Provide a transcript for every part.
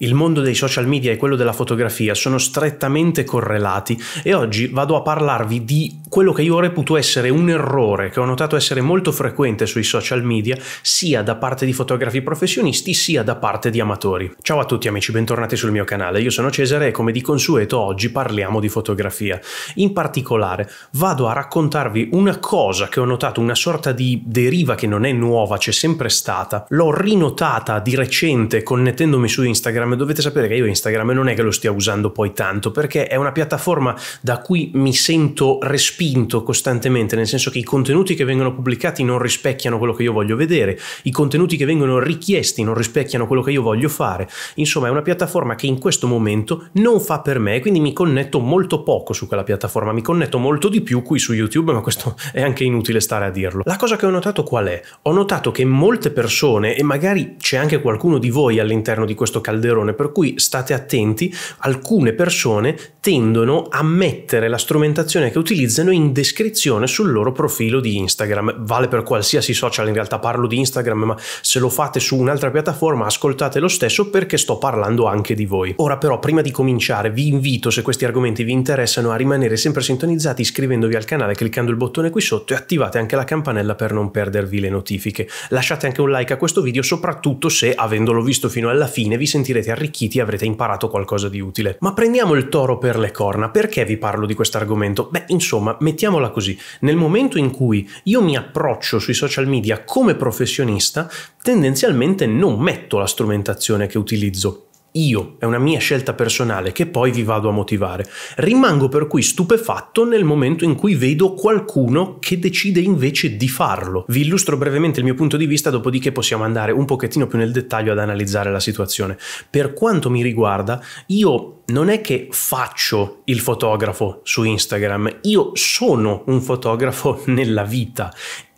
Il mondo dei social media e quello della fotografia sono strettamente correlati e oggi vado a parlarvi di quello che io reputo essere un errore che ho notato essere molto frequente sui social media sia da parte di fotografi professionisti sia da parte di amatori. Ciao a tutti amici, bentornati sul mio canale, io sono Cesare e come di consueto oggi parliamo di fotografia. In particolare vado a raccontarvi una cosa che ho notato, una sorta di deriva che non è nuova, c'è sempre stata, l'ho rinotata di recente connettendomi su Instagram Instagram, dovete sapere che io Instagram non è che lo stia usando poi tanto, perché è una piattaforma da cui mi sento respinto costantemente, nel senso che i contenuti che vengono pubblicati non rispecchiano quello che io voglio vedere, i contenuti che vengono richiesti non rispecchiano quello che io voglio fare. Insomma, è una piattaforma che in questo momento non fa per me, quindi mi connetto molto poco su quella piattaforma, mi connetto molto di più qui su YouTube, ma questo è anche inutile stare a dirlo. La cosa che ho notato qual è? Ho notato che molte persone, e magari c'è anche qualcuno di voi all'interno di questo calderone, calderone, per cui state attenti, alcune persone tendono a mettere la strumentazione che utilizzano in descrizione sul loro profilo di Instagram. Vale per qualsiasi social, in realtà parlo di Instagram, ma se lo fate su un'altra piattaforma ascoltate lo stesso perché sto parlando anche di voi. Ora però, prima di cominciare, vi invito, se questi argomenti vi interessano, a rimanere sempre sintonizzati iscrivendovi al canale, cliccando il bottone qui sotto e attivate anche la campanella per non perdervi le notifiche. Lasciate anche un like a questo video, soprattutto se, avendolo visto fino alla fine, vi sentirete sarete arricchiti e avrete imparato qualcosa di utile. Ma prendiamo il toro per le corna, perché vi parlo di questo argomento? Beh, insomma, mettiamola così, nel momento in cui io mi approccio sui social media come professionista, tendenzialmente non metto la strumentazione che utilizzo, io, è una mia scelta personale che poi vi vado a motivare. Rimango per cui stupefatto nel momento in cui vedo qualcuno che decide invece di farlo. Vi illustro brevemente il mio punto di vista, dopodiché possiamo andare un pochettino più nel dettaglio ad analizzare la situazione. Per quanto mi riguarda, io non è che faccio il fotografo su Instagram, io sono un fotografo nella vita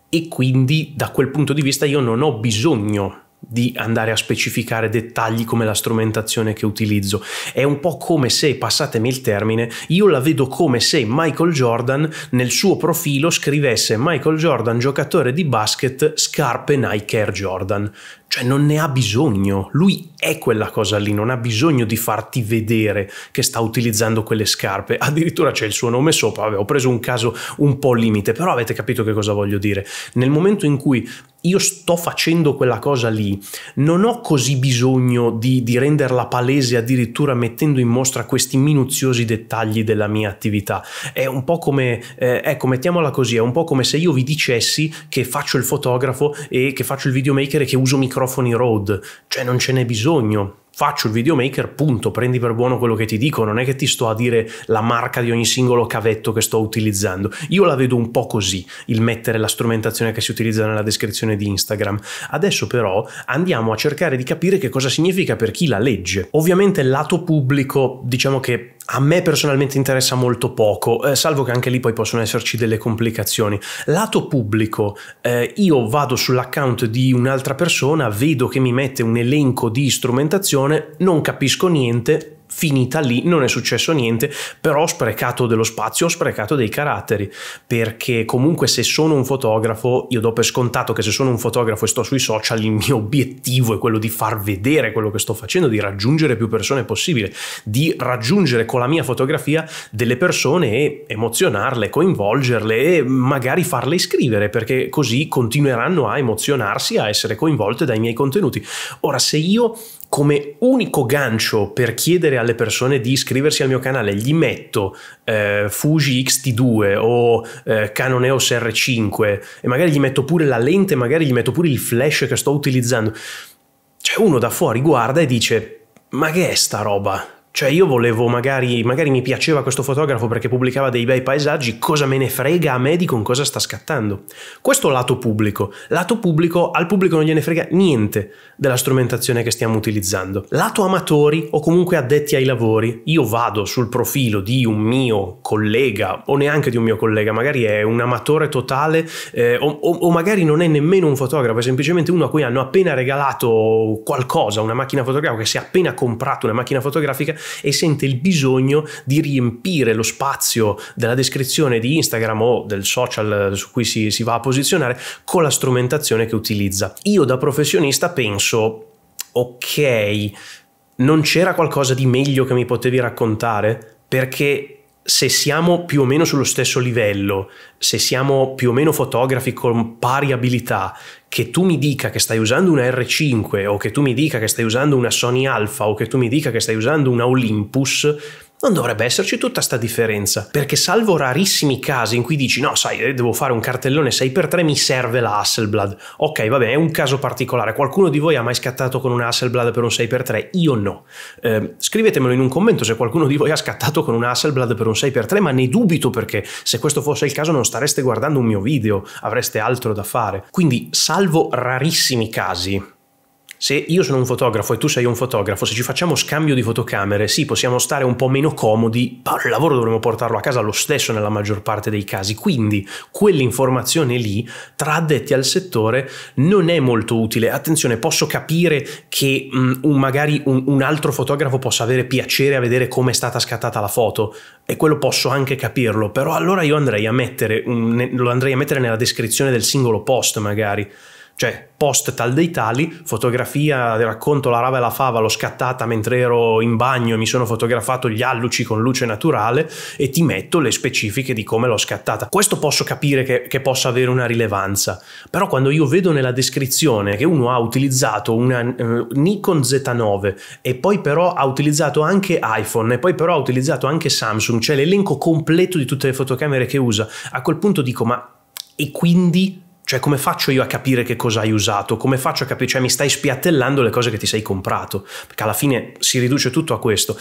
e quindi da quel punto di vista io non ho bisogno di andare a specificare dettagli come la strumentazione che utilizzo. È un po' come se, passatemi il termine, io la vedo come se Michael Jordan nel suo profilo scrivesse Michael Jordan giocatore di basket scarpe Nike Air Jordan. Cioè non ne ha bisogno, lui è quella cosa lì, non ha bisogno di farti vedere che sta utilizzando quelle scarpe, addirittura c'è il suo nome sopra, Vabbè, ho preso un caso un po' limite, però avete capito che cosa voglio dire. Nel momento in cui io sto facendo quella cosa lì, non ho così bisogno di, di renderla palese addirittura mettendo in mostra questi minuziosi dettagli della mia attività. È un po' come, eh, ecco, mettiamola così, è un po' come se io vi dicessi che faccio il fotografo e che faccio il videomaker e che uso microfono microfoni Rode, cioè non ce n'è bisogno. Faccio il videomaker, punto, prendi per buono quello che ti dico, non è che ti sto a dire la marca di ogni singolo cavetto che sto utilizzando. Io la vedo un po' così, il mettere la strumentazione che si utilizza nella descrizione di Instagram. Adesso però andiamo a cercare di capire che cosa significa per chi la legge. Ovviamente lato pubblico, diciamo che a me personalmente interessa molto poco, eh, salvo che anche lì poi possono esserci delle complicazioni. Lato pubblico, eh, io vado sull'account di un'altra persona, vedo che mi mette un elenco di strumentazione, non capisco niente, finita lì, non è successo niente, però ho sprecato dello spazio, ho sprecato dei caratteri, perché comunque se sono un fotografo, io do per scontato che se sono un fotografo e sto sui social, il mio obiettivo è quello di far vedere quello che sto facendo, di raggiungere più persone possibile, di raggiungere con la mia fotografia delle persone e emozionarle, coinvolgerle e magari farle iscrivere, perché così continueranno a emozionarsi, a essere coinvolte dai miei contenuti. Ora, se io come unico gancio per chiedere alle persone di iscriversi al mio canale gli metto eh, Fuji XT2 o eh, Canon EOS R5 e magari gli metto pure la lente, magari gli metto pure il flash che sto utilizzando. Cioè uno da fuori guarda e dice ma che è sta roba? Cioè io volevo magari, magari mi piaceva questo fotografo perché pubblicava dei bei paesaggi, cosa me ne frega a me di con cosa sta scattando? Questo lato pubblico. Lato pubblico, al pubblico non gliene frega niente della strumentazione che stiamo utilizzando. Lato amatori o comunque addetti ai lavori, io vado sul profilo di un mio collega o neanche di un mio collega, magari è un amatore totale eh, o, o magari non è nemmeno un fotografo, è semplicemente uno a cui hanno appena regalato qualcosa, una macchina fotografica, che si è appena comprato una macchina fotografica e sente il bisogno di riempire lo spazio della descrizione di Instagram o del social su cui si, si va a posizionare con la strumentazione che utilizza. Io da professionista penso, ok, non c'era qualcosa di meglio che mi potevi raccontare? Perché se siamo più o meno sullo stesso livello, se siamo più o meno fotografi con pari abilità, che tu mi dica che stai usando una R5 o che tu mi dica che stai usando una Sony Alpha o che tu mi dica che stai usando una Olympus, non dovrebbe esserci tutta sta differenza, perché salvo rarissimi casi in cui dici no, sai, eh, devo fare un cartellone 6x3, mi serve la Hasselblad. Ok, vabbè, è un caso particolare. Qualcuno di voi ha mai scattato con una Hasselblad per un 6x3? Io no. Eh, scrivetemelo in un commento se qualcuno di voi ha scattato con una Hasselblad per un 6x3, ma ne dubito perché se questo fosse il caso non stareste guardando un mio video, avreste altro da fare. Quindi, salvo rarissimi casi, se io sono un fotografo e tu sei un fotografo, se ci facciamo scambio di fotocamere, sì, possiamo stare un po' meno comodi, ma il lavoro dovremmo portarlo a casa lo stesso nella maggior parte dei casi. Quindi quell'informazione lì, tra addetti al settore, non è molto utile. Attenzione, posso capire che mh, un, magari un, un altro fotografo possa avere piacere a vedere come è stata scattata la foto, e quello posso anche capirlo, però allora io andrei a mettere, un, lo andrei a mettere nella descrizione del singolo post magari cioè post tal dei tali, fotografia, racconto la rava e la fava, l'ho scattata mentre ero in bagno e mi sono fotografato gli alluci con luce naturale e ti metto le specifiche di come l'ho scattata. Questo posso capire che, che possa avere una rilevanza, però quando io vedo nella descrizione che uno ha utilizzato una eh, Nikon Z9 e poi però ha utilizzato anche iPhone e poi però ha utilizzato anche Samsung, cioè l'elenco completo di tutte le fotocamere che usa, a quel punto dico ma e quindi cioè, come faccio io a capire che cosa hai usato? Come faccio a capire? Cioè, mi stai spiattellando le cose che ti sei comprato, perché alla fine si riduce tutto a questo.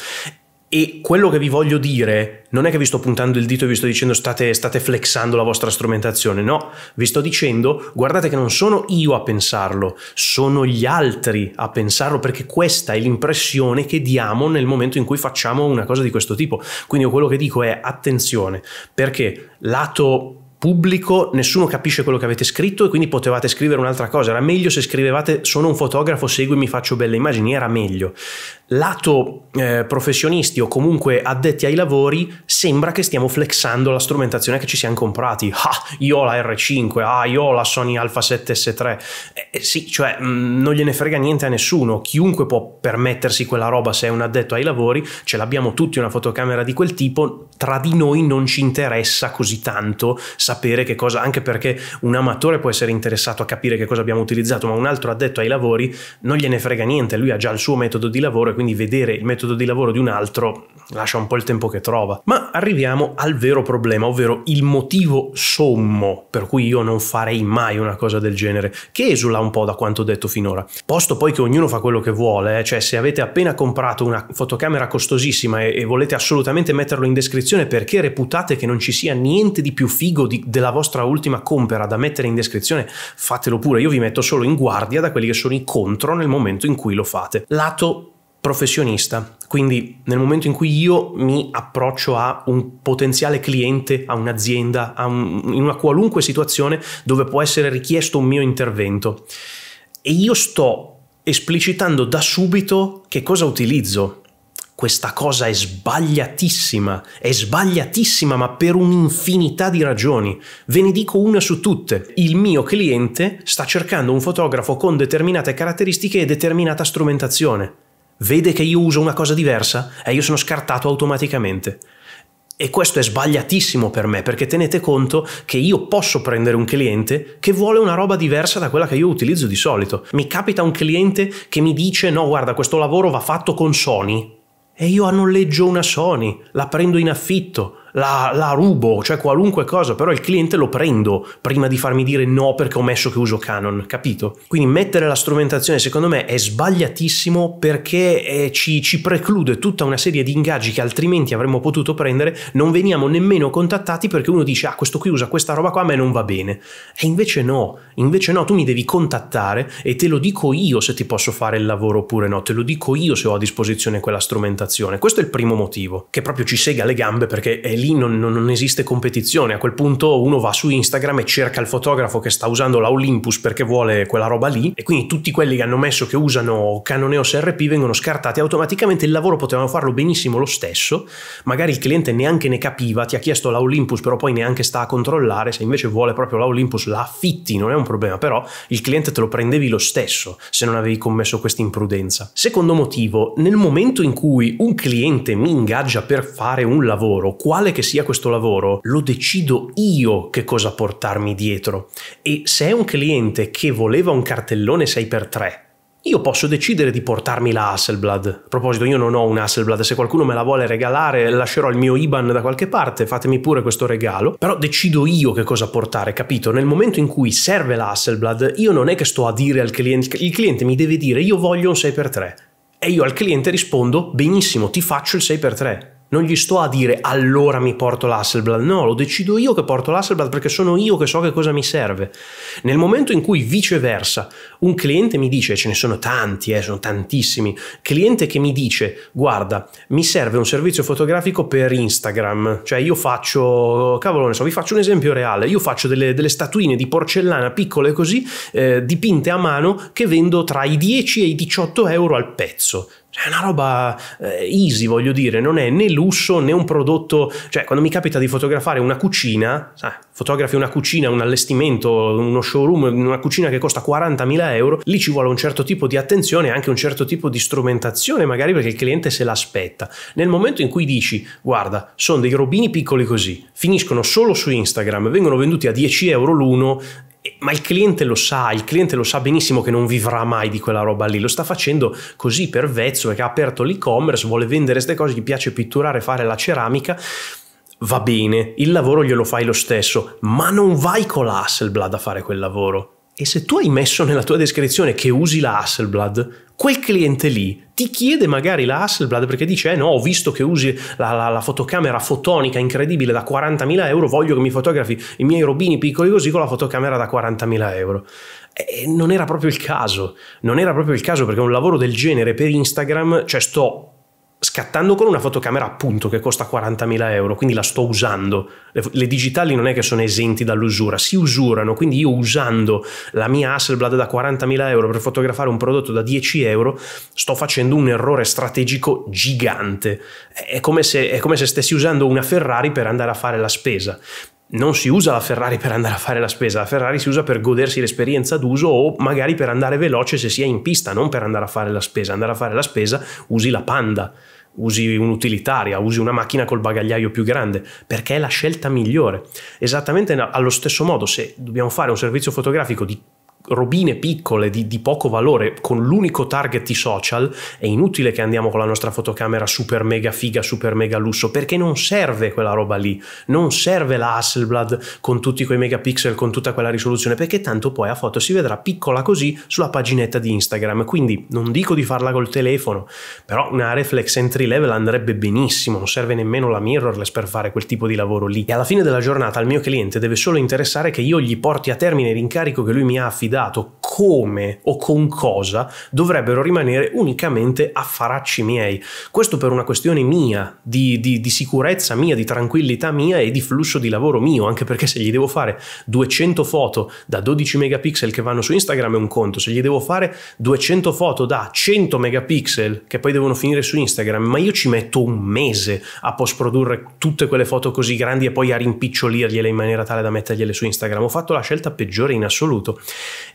E quello che vi voglio dire non è che vi sto puntando il dito e vi sto dicendo state, state flexando la vostra strumentazione, no, vi sto dicendo guardate che non sono io a pensarlo, sono gli altri a pensarlo perché questa è l'impressione che diamo nel momento in cui facciamo una cosa di questo tipo. Quindi io quello che dico è attenzione perché lato pubblico, nessuno capisce quello che avete scritto e quindi potevate scrivere un'altra cosa. Era meglio se scrivevate sono un fotografo, seguimi, faccio belle immagini, era meglio. Lato eh, professionisti o comunque addetti ai lavori, sembra che stiamo flexando la strumentazione che ci siamo comprati. Ah, io ho la R5, ah, io ho la Sony Alpha 7S3. Eh, eh, sì, cioè mh, mm, non gliene frega niente a nessuno, chiunque può permettersi quella roba se è un addetto ai lavori, ce l'abbiamo tutti una fotocamera di quel tipo, tra di noi non ci interessa così tanto sapere che cosa, anche perché un amatore può essere interessato a capire che cosa abbiamo utilizzato, ma un altro addetto ai lavori non gliene frega niente, lui ha già il suo metodo di lavoro e quindi vedere il metodo di lavoro di un altro lascia un po' il tempo che trova. Ma arriviamo al vero problema, ovvero il motivo sommo per cui io non farei mai una cosa del genere, che esula un po' da quanto detto finora. Posto poi che ognuno fa quello che vuole, eh, cioè se avete appena comprato una fotocamera costosissima e volete assolutamente metterlo in descrizione perché reputate che non ci sia niente di più figo di della vostra ultima compera da mettere in descrizione, fatelo pure. Io vi metto solo in guardia da quelli che sono i contro nel momento in cui lo fate. Lato professionista. Quindi nel momento in cui io mi approccio a un potenziale cliente, a un'azienda, a un, in una qualunque situazione dove può essere richiesto un mio intervento e io sto esplicitando da subito che cosa utilizzo, questa cosa è sbagliatissima, è sbagliatissima ma per un'infinità di ragioni. Ve ne dico una su tutte. Il mio cliente sta cercando un fotografo con determinate caratteristiche e determinata strumentazione. Vede che io uso una cosa diversa e io sono scartato automaticamente. E questo è sbagliatissimo per me perché tenete conto che io posso prendere un cliente che vuole una roba diversa da quella che io utilizzo di solito. Mi capita un cliente che mi dice no guarda questo lavoro va fatto con Sony e io noleggio una Sony, la prendo in affitto, la, la, rubo, cioè qualunque cosa, però il cliente lo prendo prima di farmi dire no perché ho messo che uso Canon, capito? Quindi mettere la strumentazione secondo me è sbagliatissimo perché eh, ci, ci, preclude tutta una serie di ingaggi che altrimenti avremmo potuto prendere, non veniamo nemmeno contattati perché uno dice ah questo qui usa questa roba qua a me non va bene. E invece no, invece no, tu mi devi contattare e te lo dico io se ti posso fare il lavoro oppure no, te lo dico io se ho a disposizione quella strumentazione. Questo è il primo motivo, che proprio ci sega le gambe perché è lì non, non, non, esiste competizione. A quel punto uno va su Instagram e cerca il fotografo che sta usando la Olympus perché vuole quella roba lì e quindi tutti quelli che hanno messo che usano Canon EOS RP vengono scartati automaticamente. Il lavoro potevano farlo benissimo lo stesso, magari il cliente neanche ne capiva, ti ha chiesto la Olympus però poi neanche sta a controllare, se invece vuole proprio la Olympus la affitti, non è un problema, però il cliente te lo prendevi lo stesso se non avevi commesso questa imprudenza. Secondo motivo, nel momento in cui un cliente mi ingaggia per fare un lavoro, quale quale che sia questo lavoro, lo decido io che cosa portarmi dietro. E se è un cliente che voleva un cartellone 6x3, io posso decidere di portarmi la Hasselblad. A proposito, io non ho un Hasselblad, se qualcuno me la vuole regalare lascerò il mio IBAN da qualche parte, fatemi pure questo regalo, però decido io che cosa portare, capito? Nel momento in cui serve la Hasselblad, io non è che sto a dire al cliente, il cliente mi deve dire io voglio un 6x3 e io al cliente rispondo benissimo, ti faccio il 6x3 non gli sto a dire allora mi porto l'Hasselblad, no, lo decido io che porto l'Hasselblad perché sono io che so che cosa mi serve. Nel momento in cui viceversa un cliente mi dice, ce ne sono tanti, eh, sono tantissimi, cliente che mi dice guarda mi serve un servizio fotografico per Instagram, cioè io faccio, cavolo ne so, vi faccio un esempio reale, io faccio delle, delle statuine di porcellana piccole così, eh, dipinte a mano che vendo tra i 10 e i 18 euro al pezzo è una roba eh, easy, voglio dire, non è né lusso né un prodotto. Cioè, quando mi capita di fotografare una cucina, sai, fotografi una cucina, un allestimento, uno showroom, una cucina che costa 40.000 euro, lì ci vuole un certo tipo di attenzione e anche un certo tipo di strumentazione, magari perché il cliente se l'aspetta. Nel momento in cui dici, guarda, sono dei robini piccoli così, finiscono solo su Instagram, vengono venduti a 10 euro l'uno, ma il cliente lo sa, il cliente lo sa benissimo che non vivrà mai di quella roba lì, lo sta facendo così per vezzo perché ha aperto l'e-commerce, vuole vendere queste cose, gli piace pitturare, fare la ceramica, va bene, il lavoro glielo fai lo stesso, ma non vai con l'Hasselblad a fare quel lavoro, e se tu hai messo nella tua descrizione che usi la Hasselblad, quel cliente lì ti chiede magari la Hasselblad perché dice eh no, ho visto che usi la, la, la fotocamera fotonica incredibile da 40.000 euro, voglio che mi fotografi i miei robini piccoli così con la fotocamera da 40.000 euro. E non era proprio il caso, non era proprio il caso perché un lavoro del genere per Instagram, cioè sto scattando con una fotocamera appunto che costa 40.000 euro, quindi la sto usando. Le, le, digitali non è che sono esenti dall'usura, si usurano, quindi io usando la mia Hasselblad da 40.000 euro per fotografare un prodotto da 10 euro, sto facendo un errore strategico gigante. È come se, è come se stessi usando una Ferrari per andare a fare la spesa non si usa la Ferrari per andare a fare la spesa, la Ferrari si usa per godersi l'esperienza d'uso o magari per andare veloce se si è in pista, non per andare a fare la spesa. Andare a fare la spesa usi la Panda, usi un'utilitaria, usi una macchina col bagagliaio più grande, perché è la scelta migliore. Esattamente allo stesso modo, se dobbiamo fare un servizio fotografico di robine piccole di, di, poco valore con l'unico target di social, è inutile che andiamo con la nostra fotocamera super mega figa, super mega lusso, perché non serve quella roba lì, non serve la Hasselblad con tutti quei megapixel, con tutta quella risoluzione, perché tanto poi a foto si vedrà piccola così sulla paginetta di Instagram, quindi non dico di farla col telefono, però una reflex entry level andrebbe benissimo, non serve nemmeno la mirrorless per fare quel tipo di lavoro lì. E alla fine della giornata al mio cliente deve solo interessare che io gli porti a termine l'incarico che lui mi ha affidato dato come o con cosa dovrebbero rimanere unicamente affaracci miei. Questo per una questione mia, di, di, di, sicurezza mia, di tranquillità mia e di flusso di lavoro mio, anche perché se gli devo fare 200 foto da 12 megapixel che vanno su Instagram è un conto, se gli devo fare 200 foto da 100 megapixel che poi devono finire su Instagram, ma io ci metto un mese a post-produrre tutte quelle foto così grandi e poi a rimpicciolirgliele in maniera tale da mettergliele su Instagram. Ho fatto la scelta peggiore in assoluto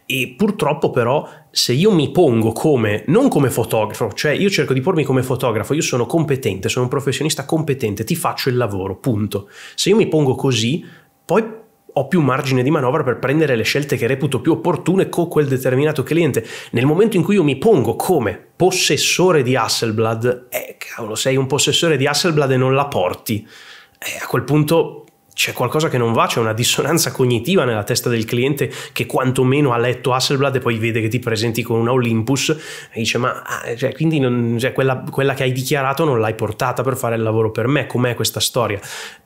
e purtroppo però se io mi pongo come, non come fotografo, cioè io cerco di pormi come fotografo, io sono competente, sono un professionista competente, ti faccio il lavoro, punto. Se io mi pongo così, poi ho più margine di manovra per prendere le scelte che reputo più opportune con quel determinato cliente. Nel momento in cui io mi pongo come possessore di Hasselblad, eh cavolo, sei un possessore di Hasselblad e non la porti. Eh, a quel punto c'è qualcosa che non va, c'è una dissonanza cognitiva nella testa del cliente che quantomeno ha letto Hasselblad e poi vede che ti presenti con una Olympus e dice ma ah, cioè, quindi non, cioè, quella, quella, che hai dichiarato non l'hai portata per fare il lavoro per me, com'è questa storia?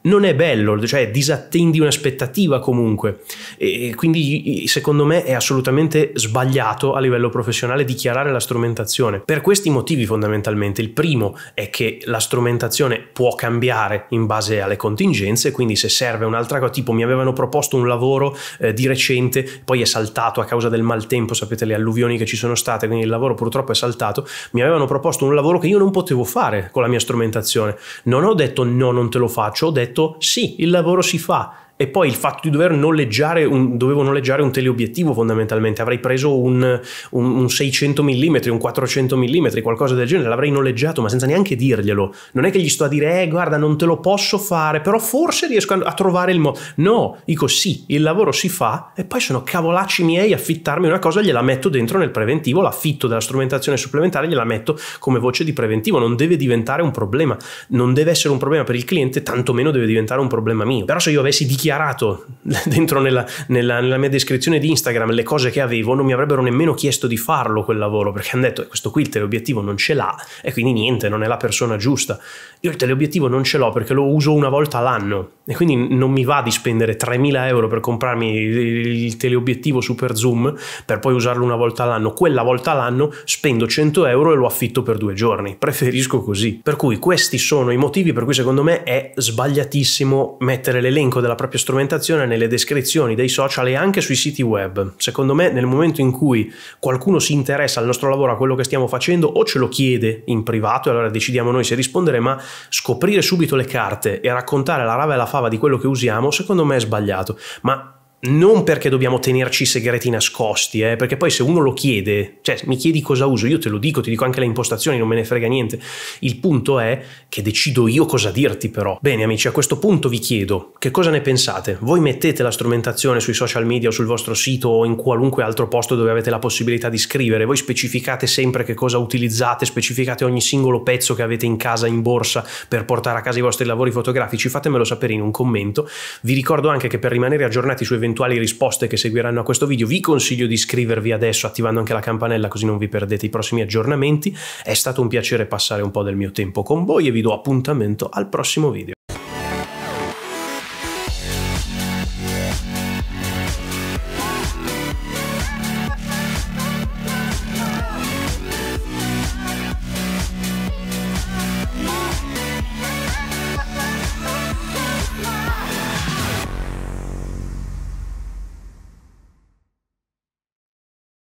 non è bello, cioè disattendi un'aspettativa comunque. E quindi secondo me è assolutamente sbagliato a livello professionale dichiarare la strumentazione. Per questi motivi fondamentalmente, il primo è che la strumentazione può cambiare in base alle contingenze, quindi se serve un'altra cosa, tipo mi avevano proposto un lavoro eh, di recente, poi è saltato a causa del maltempo, sapete le alluvioni che ci sono state, quindi il lavoro purtroppo è saltato, mi avevano proposto un lavoro che io non potevo fare con la mia strumentazione. Non ho detto no, non te lo faccio, ho detto detto sì, il lavoro si fa, e poi il fatto di dover noleggiare un, dovevo noleggiare un teleobiettivo fondamentalmente, avrei preso un, un, un 600 mm, un 400 mm, qualcosa del genere, l'avrei noleggiato ma senza neanche dirglielo, non è che gli sto a dire eh guarda non te lo posso fare, però forse riesco a, a trovare il modo, no, dico sì, il lavoro si fa e poi sono cavolacci miei affittarmi una cosa, gliela metto dentro nel preventivo, l'affitto della strumentazione supplementare, gliela metto come voce di preventivo, non deve diventare un problema, non deve essere un problema per il cliente, tantomeno deve diventare un problema mio, però se io avessi dichiarato dichiarato dentro nella, nella, nella, mia descrizione di Instagram le cose che avevo, non mi avrebbero nemmeno chiesto di farlo quel lavoro perché hanno detto eh, questo qui il teleobiettivo non ce l'ha e quindi niente, non è la persona giusta. Io il teleobiettivo non ce l'ho perché lo uso una volta all'anno e quindi non mi va di spendere 3.000 euro per comprarmi il teleobiettivo super zoom per poi usarlo una volta all'anno, quella volta all'anno spendo 100 euro e lo affitto per due giorni, preferisco così. Per cui questi sono i motivi per cui secondo me è sbagliatissimo mettere l'elenco della propria strumentazione nelle descrizioni dei social e anche sui siti web. Secondo me nel momento in cui qualcuno si interessa al nostro lavoro, a quello che stiamo facendo o ce lo chiede in privato e allora decidiamo noi se rispondere, ma scoprire subito le carte e raccontare la rava e la fa fava di quello che usiamo, secondo me è sbagliato, ma non perché dobbiamo tenerci i segreti nascosti, eh, perché poi se uno lo chiede, cioè mi chiedi cosa uso, io te lo dico, ti dico anche le impostazioni, non me ne frega niente. Il punto è che decido io cosa dirti però. Bene amici, a questo punto vi chiedo, che cosa ne pensate? Voi mettete la strumentazione sui social media o sul vostro sito o in qualunque altro posto dove avete la possibilità di scrivere, voi specificate sempre che cosa utilizzate, specificate ogni singolo pezzo che avete in casa, in borsa, per portare a casa i vostri lavori fotografici, fatemelo sapere in un commento. Vi ricordo anche che per rimanere aggiornati su eventi eventuali risposte che seguiranno a questo video, vi consiglio di iscrivervi adesso attivando anche la campanella così non vi perdete i prossimi aggiornamenti. È stato un piacere passare un po' del mio tempo con voi e vi do appuntamento al prossimo video.